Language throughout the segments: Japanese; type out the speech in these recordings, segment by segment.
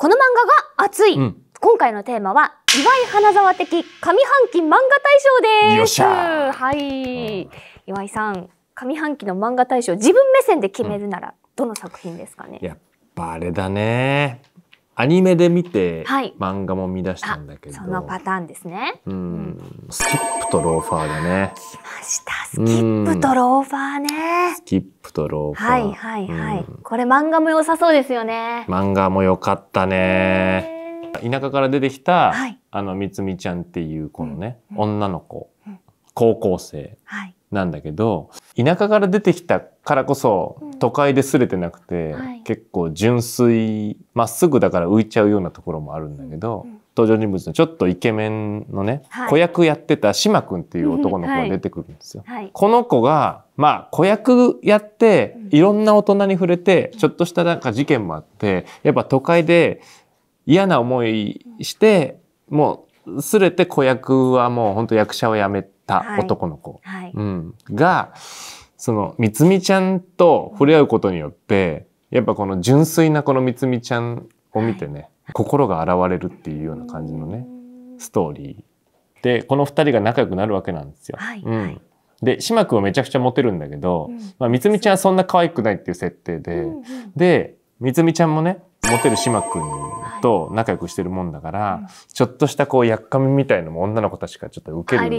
この漫画が熱い、うん、今回のテーマは岩井花沢的上半期漫画大賞ですはい、うん、岩井さん上半期の漫画大賞自分目線で決めるなら、どの作品ですかね、うん、やっぱあれだねアニメで見て、はい、漫画も見出したんだけどそのパターンですねうん、スキップとローファーだね来ましたスキップとローファーね。スキップとローファー。はいはいはい。これ漫画も良さそうですよね。漫画も良かったね。田舎から出てきた、はい、あのみつみちゃんっていうこのね、うん女の子、うん、高校生なんだけど、田舎から出てきたからこそ都会ですれてなくて、うんはい、結構純粋まっすぐだから浮いちゃうようなところもあるんだけど、うんうん、登場人物のちょっとイケメンのね、はい、子役やってた島んっていう男の子が出てくるんですよ。はい、この子がまあ子役やっていろんな大人に触れてちょっとしたなんか事件もあってやっぱ都会で嫌な思いしてもうすれて子役はもう本当役者を辞めた男の子、はい、うん、が、その、みつみちゃんと触れ合うことによって、やっぱこの純粋なこのみつみちゃんを見てね、はい、心が洗われるっていうような感じのね、ストーリー。で、この二人が仲良くなるわけなんですよ。はい、うん。で、島君はめちゃくちゃモテるんだけど、うん、まあ、みつみちゃんはそんな可愛くないっていう設定で、うんうん、で、みつみちゃんもね、モテる島君と仲良くしてるもんだから、はい、ちょっとしたこうやっかみみたいのも女の子たちがちょっと受けるわ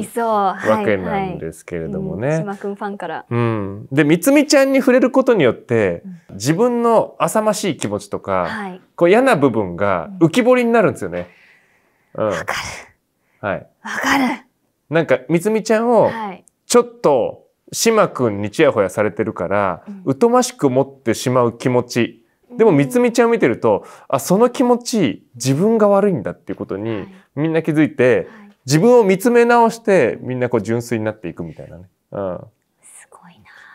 けなんですけれどもね。はいはいうん、島ファンから。うん、でみつみちゃんに触れることによって自分の浅ましい気持ちとか、はい、こう嫌な部分が浮き彫りになるんですよね。わ、うん、かる。はい。わかる。なんかみつみちゃんをちょっと、島君にちやほやされてるから、うん、疎ましく持ってしまう気持ちでも、みつみちゃん見てると、あ、その気持ち、自分が悪いんだっていうことに、みんな気づいて、自分を見つめ直して、みんなこう純粋になっていくみたいなね。うん。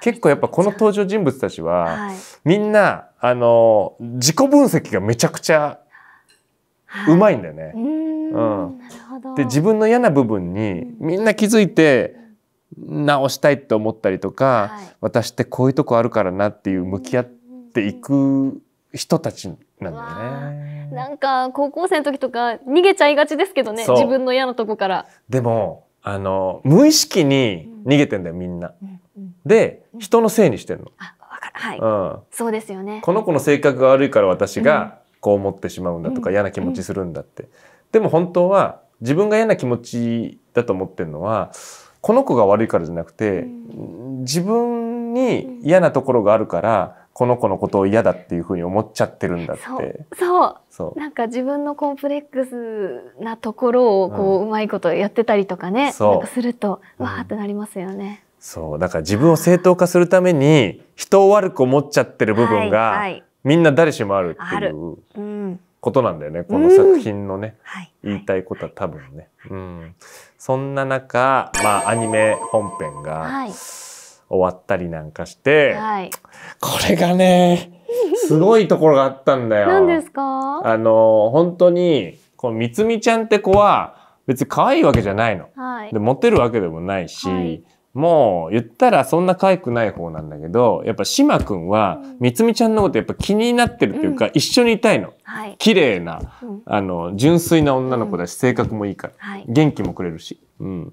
結構やっぱこの登場人物たちは、みんなあの自己分析がめちゃくちゃうまいんだよね。うんで自分の嫌な部分にみんな気づいて直したいって思ったりとか、私ってこういうとこあるからなっていう向き合っていく人たちなんだよね。なんか高校生の時とか逃げちゃいがちですけどね自分の嫌なとこから。でもあの無意識に逃げてんだよみんな。うんうん、で人のせいにしてるの。あ分かるはい、うん、そうですよね。この子の性格が悪いから私がこう思ってしまうんだとか、嫌な気持ちするんだって。でも本当は自分が嫌な気持ちだと思ってるのはこの子が悪いからじゃなくて、自分に嫌なところがあるから。この子のことを嫌だっていうふうに思っちゃってるんだってそうそうなんか自分のコンプレックスなところをこう、うまいことやってたりとかねなんかすると、わーってなりますよね。そうだから自分を正当化するために人を悪く思っちゃってる部分が、はいみんな誰しもあるっていうことなんだよね、この作品のね、はい、言いたいことは多分ね。うん、そんな中、まあ、アニメ本編が、はい終わったりなんかして、はい、これがねすごいところがあったんだよ。何ですかあの本当にこのみつみちゃんって子は別に可愛いわけじゃないの。はい、でモテるわけでもないし、はい、もう言ったらそんな可愛くない方なんだけどやっぱ島くんはみつみちゃんのことやっぱ気になってるっていうか、うん、一緒にいたいの。はい、綺麗な、うん、あの純粋な女の子だし、性格もいいから、元気もくれるし。うん、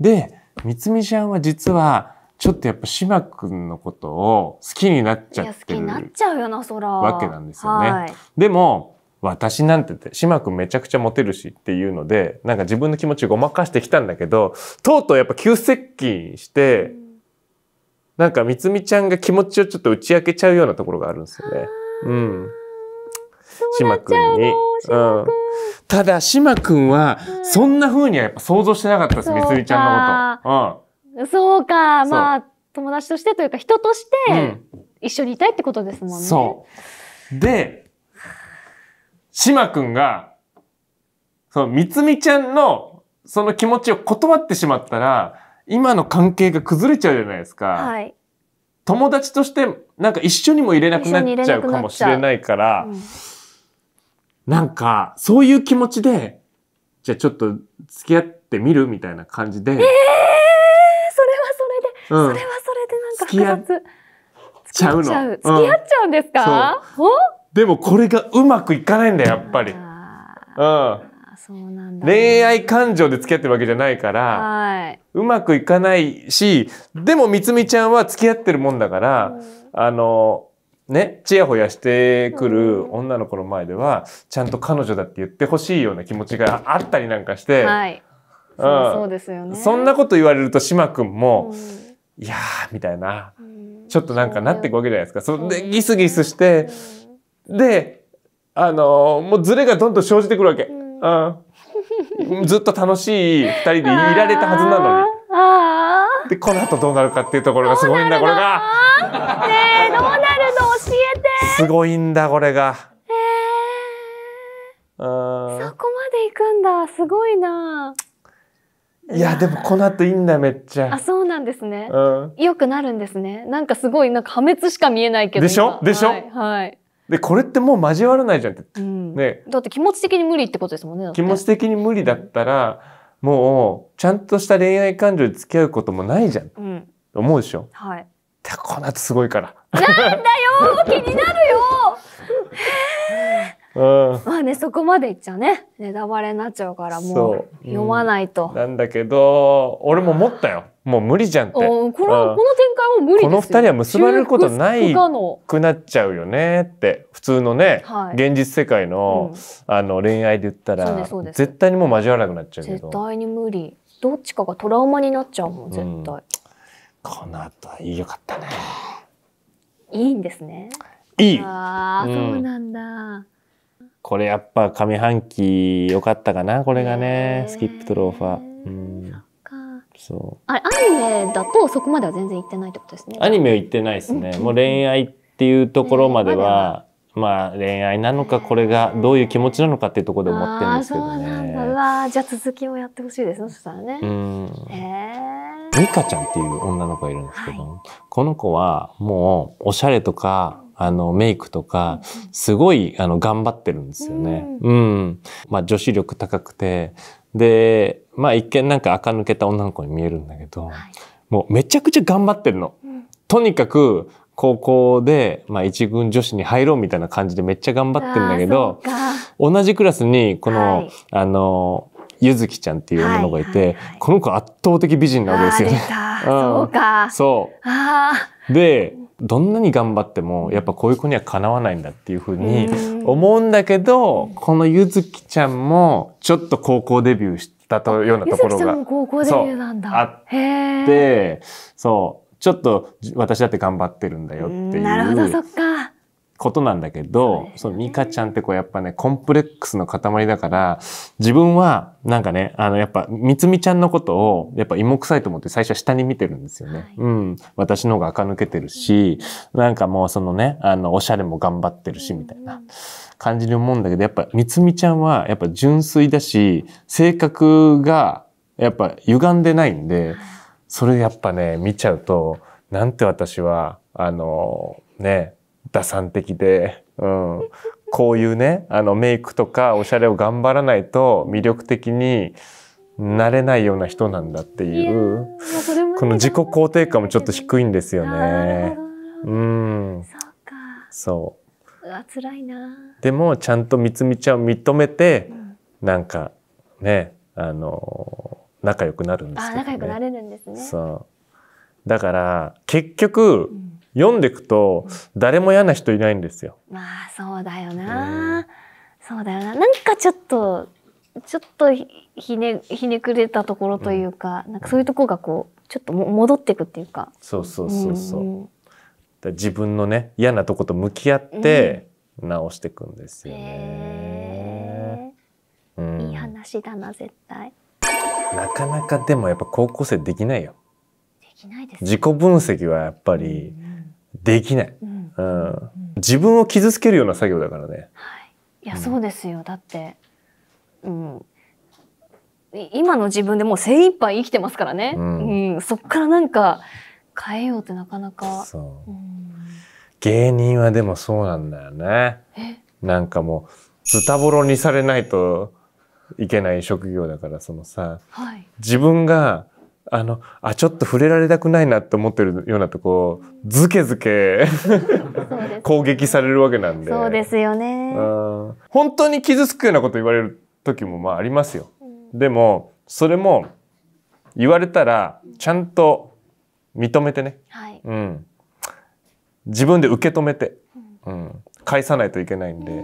でみつみちゃんは実はちょっとやっぱ島くんのことを好きになっちゃってるわけなんですよね。はい、でも私なんてって島くんめちゃくちゃモテるしっていうのでなんか自分の気持ちをごまかしてきたんだけどとうとうやっぱ急接近して、なんかみつみちゃんが気持ちをちょっと打ち明けちゃうようなところがあるんですよね。うん、島くんに。うん、ただ島くんはそんな風にはやっぱ想像してなかったですみつみちゃんのこと。うんそうか、まあ、友達としてというか、人として一緒にいたいってことですもんね。うん、そう。で、島くんが、その、みつみちゃんの、その気持ちを断ってしまったら、今の関係が崩れちゃうじゃないですか。はい。友達として、なんか一緒にも入れなくなっちゃうかもしれないから、ななうん、なんか、そういう気持ちで、じゃあちょっと付き合ってみるみたいな感じで。えーそれはそれでなんか複雑。ちゃうの。付き合っちゃうんですか、でもこれがうまくいかないんだやっぱり。うん。恋愛感情で付き合ってるわけじゃないから、うまくいかないし、でもみつみちゃんは付き合ってるもんだから、あの、ね、ちやほやしてくる女の子の前では、ちゃんと彼女だって言ってほしいような気持ちがあったりなんかして、はい。そうですよね。そんなこと言われると、島くんも、うんいやーみたいな、ちょっとなんかなっていくわけじゃないですか。そんでギスギスして、で、あのー、もうズレがどんどん生じてくるわけ。うん。ずっと楽しい二人でいられたはずなのに。で、この後どうなるかっていうところがすごいんだ、これが。ねえ、どうなるの教えて。すごいんだ、これが。へえー、そこまで行くんだ、すごいな。いやでもこの後いいんだめっちゃ。あそうなんですね。うん、よくなるんですね。なんかすごいなんか破滅しか見えないけど。でしょでしょ。はい、はい。でこれってもう交わらないじゃんって、うん、ね。だって気持ち的に無理ってことですもんね。気持ち的に無理だったら、もうちゃんとした恋愛感情で付き合うこともないじゃん。うん、思うでしょ。はい。この後すごいから。なんだよ気になるよ。まあねそこまでいっちゃねネタバレになっちゃうからもう読まないと、うん、なんだけど俺も思ったよもう無理じゃんってこのこの展開は無理この二人は結ばれることないくなっちゃうよねって普通のね、はい、現実世界のうん、あの恋愛で言ったら絶対にもう交わらなくなっちゃうけど絶対に無理どっちかがトラウマになっちゃうもん絶対、うん、この後はいいよかったねいいんですねいいああ、そうなんだこれやっぱ上半期良かったかなこれがねスキップとローファー。うんそうあアニメだとそこまでは全然行ってないってことですねアニメは行ってないですね、もう恋愛っていうところまでは、まあ恋愛なのかこれがどういう気持ちなのかっていうところで思ってるんですけどねうわじゃあ続きをやってほしいですねそしたらねへえー、ミカちゃんっていう女の子がいるんですけど、はい、この子はもうおしゃれとかあの、メイクとか、すごい、あの、頑張ってるんですよね。うん。まあ、女子力高くて、で、まあ、一見なんか垢抜けた女の子に見えるんだけど、もうめちゃくちゃ頑張ってるの。とにかく、高校で、まあ、一軍女子に入ろうみたいな感じでめっちゃ頑張ってるんだけど、同じクラスに、この、はい、あの、ゆずきちゃんっていう女の子がいて、この子圧倒的美人なわけですよね。そうか。そう。で、どんなに頑張ってもやっぱこういう子にはかなわないんだっていうふうに思うんだけどこのゆずきちゃんもちょっと高校デビューしたとようなところがあってそうちょっと私だって頑張ってるんだよっていう。なるほど、そっか。ことなんだけど、そのミカちゃんってこうやっぱね、コンプレックスの塊だから、自分はなんかね、あのやっぱ、みつみちゃんのことをやっぱ芋臭いと思って最初は下に見てるんですよね。はい、うん。私の方が垢抜けてるし、なんかもうそのね、あの、おしゃれも頑張ってるし、みたいな感じに思うんだけど、やっぱみつみちゃんはやっぱ純粋だし、性格がやっぱ歪んでないんで、それやっぱね、見ちゃうと、なんて私は、あの、ね、打算的で、うん、こういうねあのメイクとかおしゃれを頑張らないと魅力的になれないような人なんだっていうこの自己肯定感もちょっと低いんですよね。うん、そうう辛いなでもちゃんとみつみちゃんを認めて、うん、なんかねあの仲良くなるんですけど、ね、仲良くなれるんですねそうだから結局、うん読んでいくと誰も嫌な人いないんですよ。まあそうだよな、うん、そうだよななんかちょっとちょっとひねひねくれたところというかうん、なんかそういうとこがこうちょっとも戻っていくっていうか。そうそうそうそう。うん自分のね嫌なとこと向き合って直していくんですよね。うん、いい話だな絶対。なかなかでもやっぱ高校生できないよ。できないです、ね、自己分析はやっぱり、うんできない、うんうん、自分を傷つけるような作業だからね。はい、いや、そうですよだって、うん、今の自分でもう精一杯生きてますからね、うんそっからなんか変えようってなかなか。そう芸人はでもそうなんだよね。なんかもうズタボロにされないといけない職業だからそのさ、はい、自分があの、あ、ちょっと触れられたくないなって思ってるようなとこ、ずけずけ攻撃されるわけなんで。そうですよね。本当に傷つくようなこと言われる時もまあありますよ。でも、それも言われたら、ちゃんと認めてね。はい、うん。自分で受け止めて、うん、返さないといけないんで。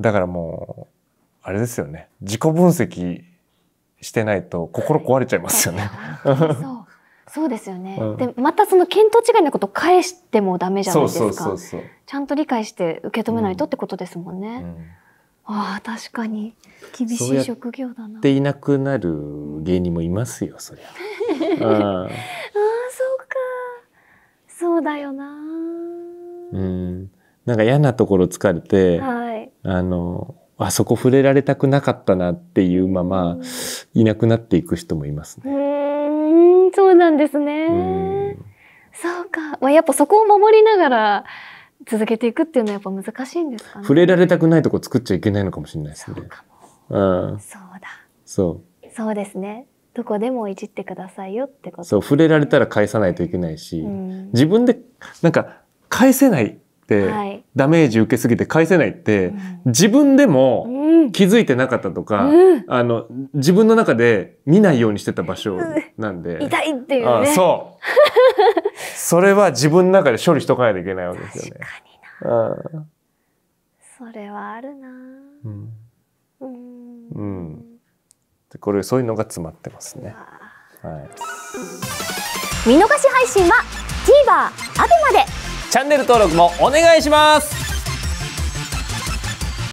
だからもう、あれですよね。自己分析してないと心壊れちゃいますよね。そうそうですよね、うん、でまたその見当違いなこと返してもダメじゃないですかちゃんと理解して受け止めないとってことですもんね。うんうん、あ確かに厳しい職業だな。っていなくなる芸人もいますよそりゃ。ああそうかそうだよな。うんなんか嫌なところ疲れて、はい、あのあそこ触れられたくなかったなっていうまま、いなくなっていく人もいますね。うん、そうなんですね。そうか。まあ、やっぱそこを守りながら、続けていくっていうのはやっぱ難しいんですかね。触れられたくないとこ作っちゃいけないのかもしれないですね。そううん。そうだ。そう。そうですね。どこでもいじってくださいよってこと、ね、そう、触れられたら返さないといけないし、うん、自分で、なんか、返せない、ダメージ受けすぎて返せないって、自分でも気づいてなかったとか、あの自分の中で見ないようにしてた場所なんで、痛いっていうねそう それは自分の中で処理しとかないといけないわけですよね確かになそれはあるなうんうんでこれそういうのが詰まってますねはい見逃し配信は TVer、アベマでチャンネル登録もお願いします